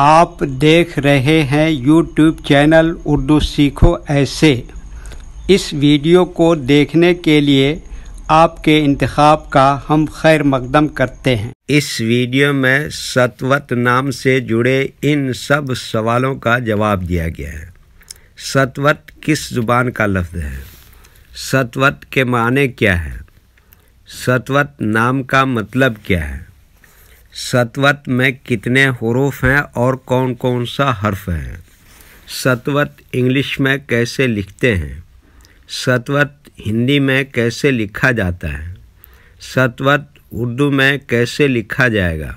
आप देख रहे हैं यूट्यूब चैनल उर्दू सीखो ऐसे इस वीडियो को देखने के लिए आपके इंतखब का हम खैर मकदम करते हैं इस वीडियो में सतवत नाम से जुड़े इन सब सवालों का जवाब दिया गया है सतवत किस जुबान का लफ्ज़ है सतवत के माने क्या है सतवत नाम का मतलब क्या है सतवत में कितने हरूफ हैं और कौन कौन सा हर्फ है सतवत इंग्लिश में कैसे लिखते हैं सतवत हिंदी में कैसे लिखा जाता है सतवत उर्दू में कैसे लिखा जाएगा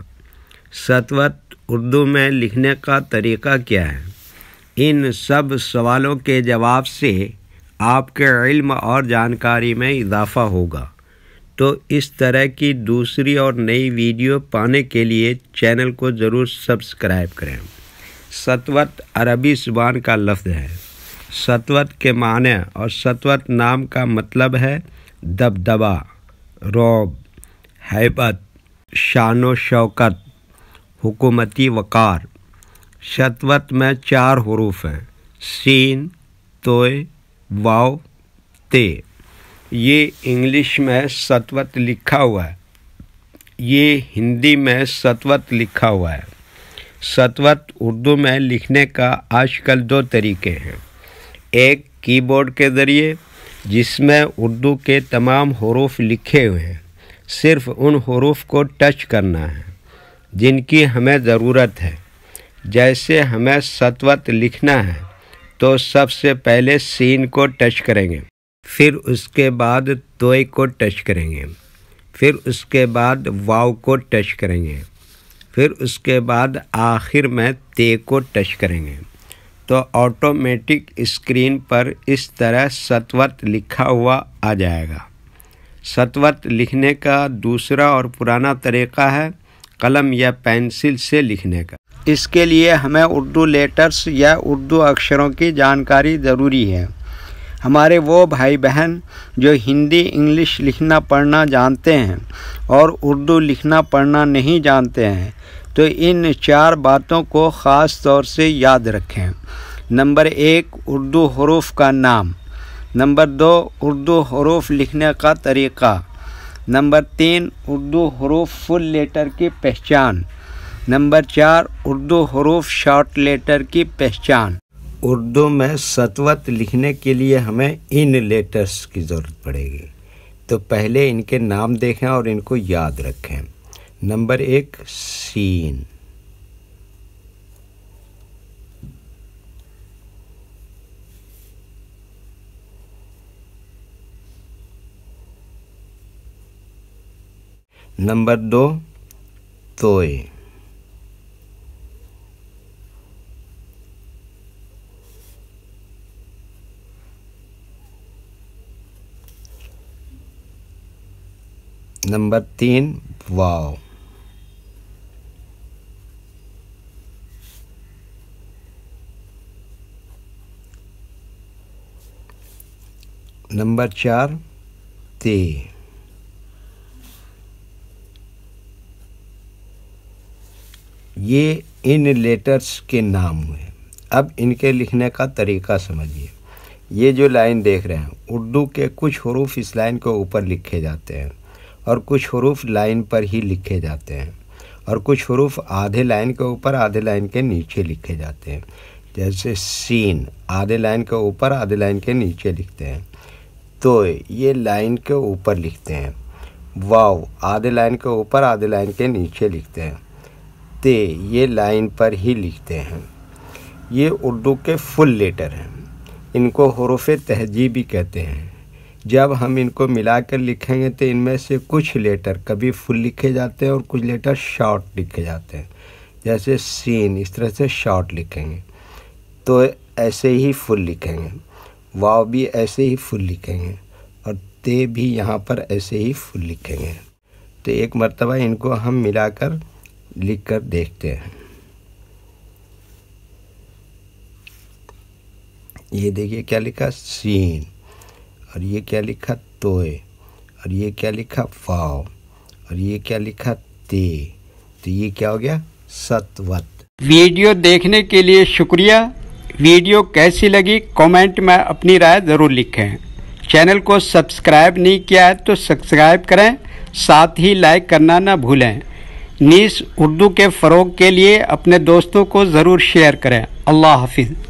सतवत उर्दू में लिखने का तरीका क्या है इन सब सवालों के जवाब से आपके इल्म और जानकारी में इजाफ़ा होगा तो इस तरह की दूसरी और नई वीडियो पाने के लिए चैनल को ज़रूर सब्सक्राइब करें सतवत अरबी ज़ुबान का लफ्ज़ है सतवत के माने और सतवत नाम का मतलब है दबदबा रौब हैबत शान शौकत हुकूमती वक़ार सतवत में चार हरूफ हैं सीन तोय वाव ते ये इंग्लिश में सतवत लिखा हुआ है ये हिंदी में सतवत लिखा हुआ है सतवत उर्दू में लिखने का आजकल दो तरीके हैं एक कीबोर्ड के ज़रिए जिसमें उर्दू के तमाम हरूफ लिखे हुए हैं सिर्फ उन हरूफ को टच करना है जिनकी हमें ज़रूरत है जैसे हमें सतवत लिखना है तो सबसे पहले सीन को टच करेंगे फिर उसके बाद तोय को टच करेंगे फिर उसके बाद वाव को टच करेंगे फिर उसके बाद आखिर में ते को टच करेंगे तो ऑटोमेटिक स्क्रीन पर इस तरह सतवत लिखा हुआ आ जाएगा सतवत लिखने का दूसरा और पुराना तरीका है कलम या पेंसिल से लिखने का इसके लिए हमें उर्दू लेटर्स या उर्दू अक्षरों की जानकारी ज़रूरी है हमारे वो भाई बहन जो हिंदी इंग्लिश लिखना पढ़ना जानते हैं और उर्दू लिखना पढ़ना नहीं जानते हैं तो इन चार बातों को ख़ास तौर से याद रखें नंबर एक उर्दू हरूफ का नाम नंबर दो उर्दू हरूफ लिखने का तरीक़ा नंबर तीन उर्दू हरूफ फुल लेटर की पहचान नंबर चार उर्दू हरूफ शॉर्ट लेटर की पहचान उर्दू में सतवत लिखने के लिए हमें इन लेटर्स की ज़रूरत पड़ेगी तो पहले इनके नाम देखें और इनको याद रखें नंबर एक सीन नंबर दो तोय नंबर तीन वाव नंबर चार ते ये इन लेटर्स के नाम हुए अब इनके लिखने का तरीका समझिए ये जो लाइन देख रहे हैं उर्दू के कुछ हरूफ इस लाइन के ऊपर लिखे जाते हैं और कुछ हरूफ लाइन पर ही लिखे जाते हैं और कुछ हरूफ आधे लाइन के ऊपर आधे लाइन के नीचे लिखे जाते हैं जैसे सीन आधे लाइन के ऊपर आधे लाइन के नीचे लिखते हैं तो ये लाइन के ऊपर लिखते हैं वाव आधे लाइन के ऊपर आधे लाइन के नीचे लिखते हैं ते ये लाइन पर ही लिखते हैं ये उर्दू के फुल लेटर हैं इनको हरूफ तहजीबी कहते हैं जब हम इनको मिला कर लिखेंगे तो इनमें से कुछ लेटर कभी फुल लिखे जाते हैं और कुछ लेटर शॉर्ट लिखे जाते हैं जैसे सीन इस तरह से शॉर्ट लिखेंगे तो ऐसे ही फुल लिखेंगे वाव भी ऐसे ही फुल लिखेंगे और ते भी यहाँ पर ऐसे ही फुल लिखेंगे तो एक मरतबा इनको हम मिलाकर लिख कर देखते हैं ये देखिए क्या लिखा सीन और ये क्या लिखा तोय और ये क्या लिखा फाव और ये क्या लिखा ते तो ये क्या हो गया सतवत वीडियो देखने के लिए शुक्रिया वीडियो कैसी लगी कमेंट में अपनी राय ज़रूर लिखें चैनल को सब्सक्राइब नहीं किया है तो सब्सक्राइब करें साथ ही लाइक करना ना भूलें नीस उर्दू के फ़रोग के लिए अपने दोस्तों को ज़रूर शेयर करें अल्लाह हाफिज़